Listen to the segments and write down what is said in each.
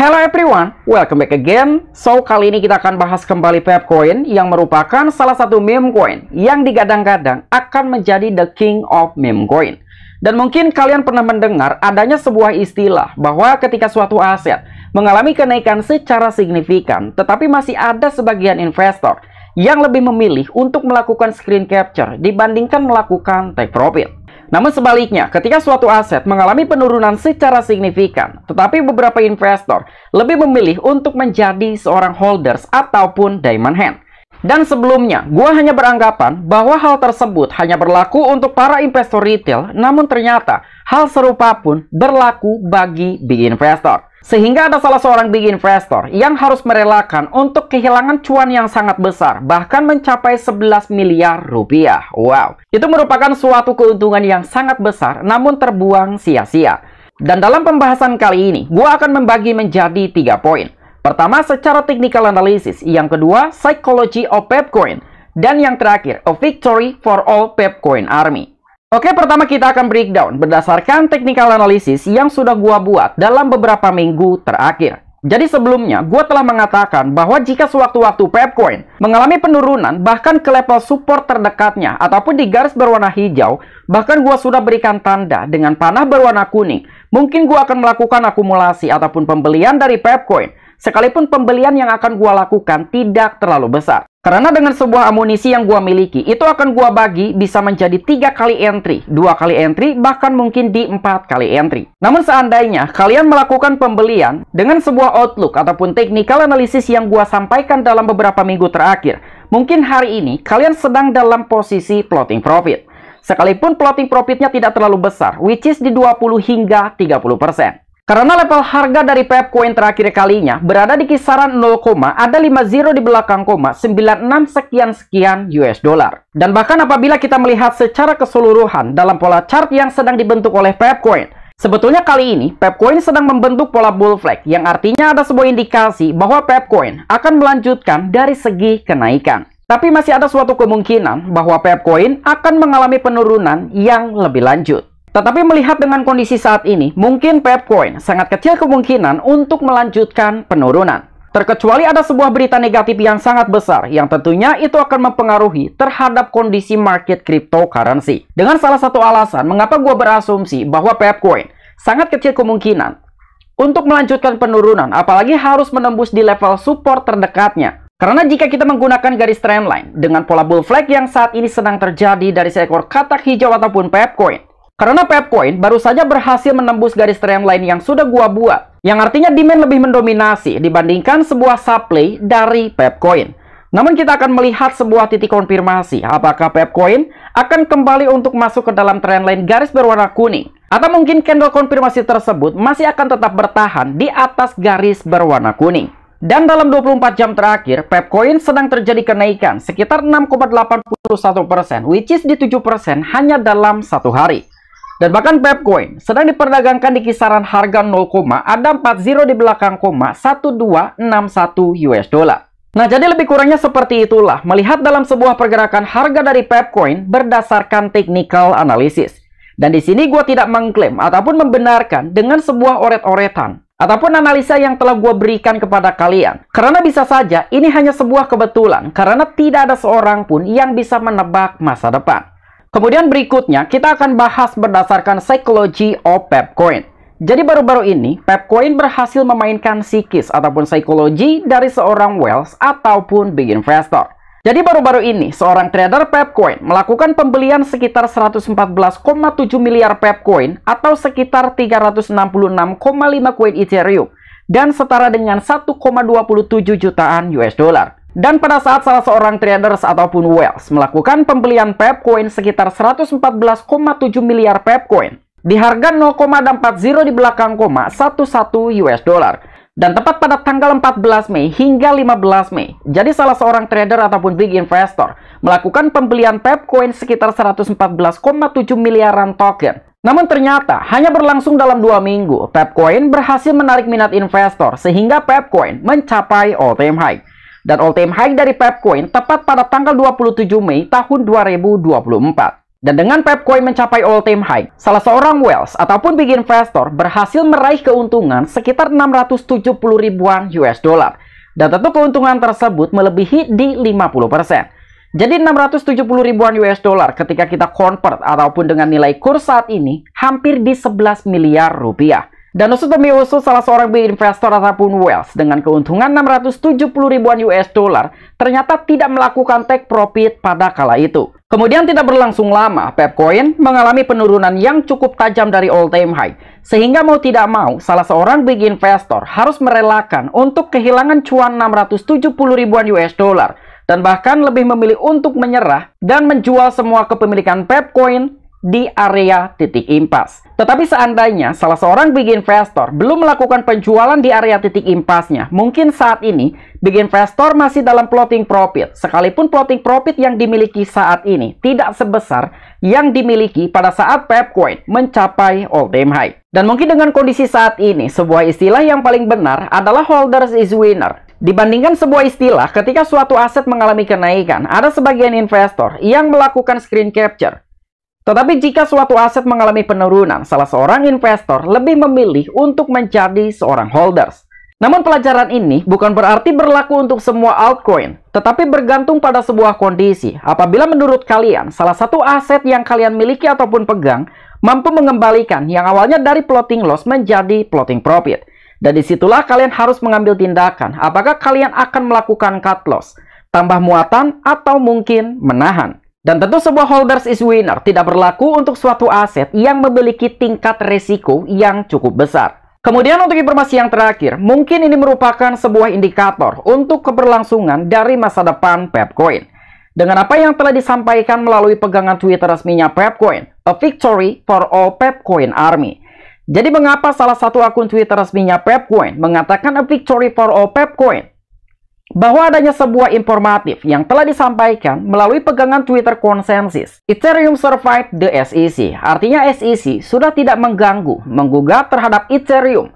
Hello everyone, welcome back again. So, kali ini kita akan bahas kembali Coin yang merupakan salah satu meme coin yang digadang-gadang akan menjadi the king of meme coin. Dan mungkin kalian pernah mendengar adanya sebuah istilah bahwa ketika suatu aset mengalami kenaikan secara signifikan, tetapi masih ada sebagian investor yang lebih memilih untuk melakukan screen capture dibandingkan melakukan take profit. Namun sebaliknya, ketika suatu aset mengalami penurunan secara signifikan, tetapi beberapa investor lebih memilih untuk menjadi seorang holders ataupun diamond hand. Dan sebelumnya, gua hanya beranggapan bahwa hal tersebut hanya berlaku untuk para investor retail, namun ternyata hal serupa pun berlaku bagi big investor. Sehingga ada salah seorang big investor yang harus merelakan untuk kehilangan cuan yang sangat besar, bahkan mencapai 11 miliar rupiah. Wow, itu merupakan suatu keuntungan yang sangat besar namun terbuang sia-sia. Dan dalam pembahasan kali ini, gua akan membagi menjadi tiga poin. Pertama, secara technical analysis. Yang kedua, psychology of Pepcoin. Dan yang terakhir, a victory for all Pepcoin army. Oke, pertama kita akan breakdown berdasarkan technical analysis yang sudah gua buat dalam beberapa minggu terakhir. Jadi sebelumnya, gua telah mengatakan bahwa jika sewaktu-waktu Pepcoin mengalami penurunan bahkan ke level support terdekatnya ataupun di garis berwarna hijau, bahkan gua sudah berikan tanda dengan panah berwarna kuning, mungkin gua akan melakukan akumulasi ataupun pembelian dari Pepcoin sekalipun pembelian yang akan gua lakukan tidak terlalu besar. Karena dengan sebuah amunisi yang gua miliki, itu akan gua bagi bisa menjadi tiga kali entry, dua kali entry, bahkan mungkin di empat kali entry. Namun seandainya kalian melakukan pembelian dengan sebuah outlook ataupun technical analysis yang gua sampaikan dalam beberapa minggu terakhir, mungkin hari ini kalian sedang dalam posisi plotting profit. Sekalipun plotting profitnya tidak terlalu besar, which is di 20 hingga 30%. persen. Karena level harga dari PF Coin terakhir kalinya berada di kisaran 0, ada 50 di belakang koma 96 sekian sekian US dollar. Dan bahkan apabila kita melihat secara keseluruhan dalam pola chart yang sedang dibentuk oleh PF Coin, Sebetulnya kali ini, Pepcoin sedang membentuk pola bull flag yang artinya ada sebuah indikasi bahwa Pepcoin akan melanjutkan dari segi kenaikan. Tapi masih ada suatu kemungkinan bahwa Pepcoin akan mengalami penurunan yang lebih lanjut. Tetapi melihat dengan kondisi saat ini, mungkin Pepcoin sangat kecil kemungkinan untuk melanjutkan penurunan. Terkecuali ada sebuah berita negatif yang sangat besar yang tentunya itu akan mempengaruhi terhadap kondisi market cryptocurrency. Dengan salah satu alasan mengapa gue berasumsi bahwa Pepcoin sangat kecil kemungkinan untuk melanjutkan penurunan apalagi harus menembus di level support terdekatnya karena jika kita menggunakan garis trendline dengan pola bull flag yang saat ini sedang terjadi dari seekor katak hijau ataupun pepcoin, karena Pepcoin baru saja berhasil menembus garis trendline yang sudah gua buat, yang artinya demand lebih mendominasi dibandingkan sebuah supply dari Pepcoin. Namun kita akan melihat sebuah titik konfirmasi apakah Pepcoin akan kembali untuk masuk ke dalam trendline garis berwarna kuning atau mungkin candle konfirmasi tersebut masih akan tetap bertahan di atas garis berwarna kuning. Dan dalam 24 jam terakhir, Pepcoin sedang terjadi kenaikan sekitar 6,81%, which is di 7% hanya dalam satu hari. Dan bahkan Pepcoin sedang diperdagangkan di kisaran harga 0, ada 40 di belakang koma 1261 US dollar. Nah, jadi lebih kurangnya seperti itulah melihat dalam sebuah pergerakan harga dari Pepcoin berdasarkan technical analysis. Dan di sini gue tidak mengklaim ataupun membenarkan dengan sebuah oret-oretan ataupun analisa yang telah gue berikan kepada kalian. Karena bisa saja ini hanya sebuah kebetulan karena tidak ada seorang pun yang bisa menebak masa depan. Kemudian berikutnya, kita akan bahas berdasarkan psikologi of Pepcoin. Jadi baru-baru ini, Pepcoin berhasil memainkan psikis ataupun psikologi dari seorang Wells ataupun big investor. Jadi baru-baru ini, seorang trader Pepcoin melakukan pembelian sekitar 114,7 miliar Pepcoin atau sekitar 366,5 koin Ethereum dan setara dengan 1,27 jutaan US dollar. Dan pada saat salah seorang traders ataupun Wells melakukan pembelian Coin sekitar 114,7 miliar Coin di harga 0,40 di belakang koma 11 US dollar dan tepat pada tanggal 14 Mei hingga 15 Mei. Jadi salah seorang trader ataupun big investor melakukan pembelian Coin sekitar 114,7 miliaran token. Namun ternyata hanya berlangsung dalam dua minggu, Coin berhasil menarik minat investor sehingga Coin mencapai all time high dan all time high dari Pepcoin tepat pada tanggal 27 Mei tahun 2024. Dan dengan Pepcoin mencapai all time high, salah seorang Wells ataupun big investor berhasil meraih keuntungan sekitar 670 ribuan US dollar. Dan tentu keuntungan tersebut melebihi di 50%. Jadi 670 ribuan US dollar ketika kita convert ataupun dengan nilai kurs saat ini hampir di 11 miliar rupiah. Dan usut demi usut salah seorang big investor ataupun Wells dengan keuntungan 670 ribuan US dollar ternyata tidak melakukan take profit pada kala itu. Kemudian tidak berlangsung lama, Pepcoin mengalami penurunan yang cukup tajam dari all time high. Sehingga mau tidak mau, salah seorang big investor harus merelakan untuk kehilangan cuan 670 ribuan US dollar dan bahkan lebih memilih untuk menyerah dan menjual semua kepemilikan Pepcoin di area titik impas. Tetapi seandainya salah seorang big investor belum melakukan penjualan di area titik impasnya, mungkin saat ini big investor masih dalam plotting profit, sekalipun plotting profit yang dimiliki saat ini tidak sebesar yang dimiliki pada saat Pepcoin mencapai all time high. Dan mungkin dengan kondisi saat ini, sebuah istilah yang paling benar adalah holders is winner. Dibandingkan sebuah istilah ketika suatu aset mengalami kenaikan, ada sebagian investor yang melakukan screen capture tetapi jika suatu aset mengalami penurunan, salah seorang investor lebih memilih untuk menjadi seorang holders. Namun pelajaran ini bukan berarti berlaku untuk semua altcoin, tetapi bergantung pada sebuah kondisi. Apabila menurut kalian salah satu aset yang kalian miliki ataupun pegang mampu mengembalikan yang awalnya dari plotting loss menjadi plotting profit. Dan disitulah kalian harus mengambil tindakan apakah kalian akan melakukan cut loss, tambah muatan, atau mungkin menahan. Dan tentu sebuah holders is winner tidak berlaku untuk suatu aset yang memiliki tingkat resiko yang cukup besar. Kemudian untuk informasi yang terakhir, mungkin ini merupakan sebuah indikator untuk keberlangsungan dari masa depan Pepcoin. Dengan apa yang telah disampaikan melalui pegangan Twitter resminya Pepcoin, a victory for all Pepcoin army. Jadi mengapa salah satu akun Twitter resminya Pepcoin mengatakan a victory for all Pepcoin? bahwa adanya sebuah informatif yang telah disampaikan melalui pegangan Twitter konsensus. Ethereum survived the SEC, artinya SEC sudah tidak mengganggu, menggugat terhadap Ethereum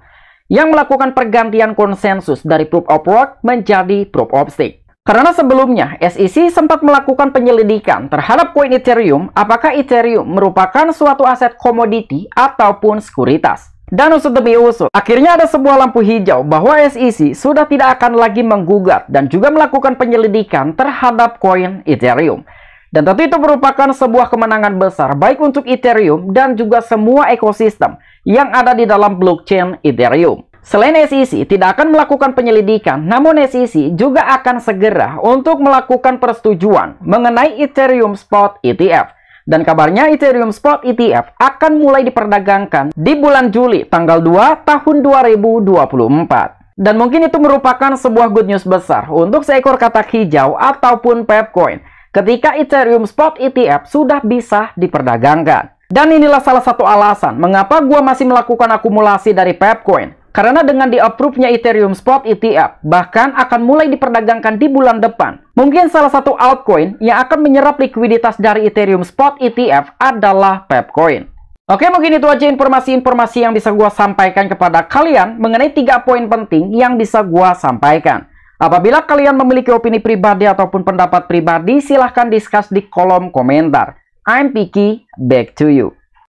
yang melakukan pergantian konsensus dari Proof of Work menjadi Proof of Stake. Karena sebelumnya, SEC sempat melakukan penyelidikan terhadap koin Ethereum apakah Ethereum merupakan suatu aset komoditi ataupun sekuritas. Dan usut demi usut, akhirnya ada sebuah lampu hijau bahwa SEC sudah tidak akan lagi menggugat dan juga melakukan penyelidikan terhadap koin Ethereum. Dan tentu itu merupakan sebuah kemenangan besar baik untuk Ethereum dan juga semua ekosistem yang ada di dalam blockchain Ethereum. Selain SEC tidak akan melakukan penyelidikan, namun SEC juga akan segera untuk melakukan persetujuan mengenai Ethereum Spot ETF. Dan kabarnya Ethereum Spot ETF akan mulai diperdagangkan di bulan Juli tanggal 2 tahun 2024. Dan mungkin itu merupakan sebuah good news besar untuk seekor katak hijau ataupun Pepcoin ketika Ethereum Spot ETF sudah bisa diperdagangkan. Dan inilah salah satu alasan mengapa gua masih melakukan akumulasi dari Pepcoin karena dengan di-approve-nya Ethereum Spot ETF, bahkan akan mulai diperdagangkan di bulan depan. Mungkin salah satu altcoin yang akan menyerap likuiditas dari Ethereum Spot ETF adalah Pepcoin. Oke, mungkin itu aja informasi-informasi yang bisa gue sampaikan kepada kalian mengenai tiga poin penting yang bisa gue sampaikan. Apabila kalian memiliki opini pribadi ataupun pendapat pribadi, silahkan discuss di kolom komentar. I'm Piki, back to you.